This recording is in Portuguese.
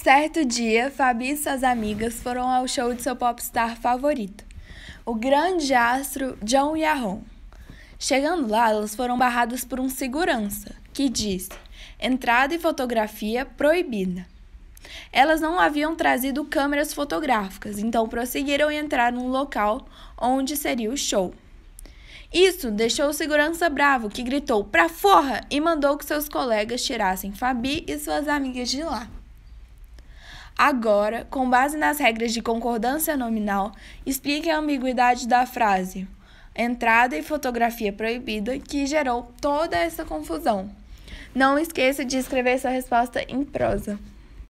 Certo dia, Fabi e suas amigas foram ao show de seu popstar favorito, o grande astro John Yahon. Chegando lá, elas foram barradas por um segurança, que disse: entrada e fotografia proibida. Elas não haviam trazido câmeras fotográficas, então prosseguiram e entraram no local onde seria o show. Isso deixou o segurança bravo, que gritou pra forra e mandou que seus colegas tirassem Fabi e suas amigas de lá. Agora, com base nas regras de concordância nominal, explique a ambiguidade da frase entrada e fotografia proibida que gerou toda essa confusão. Não esqueça de escrever sua resposta em prosa.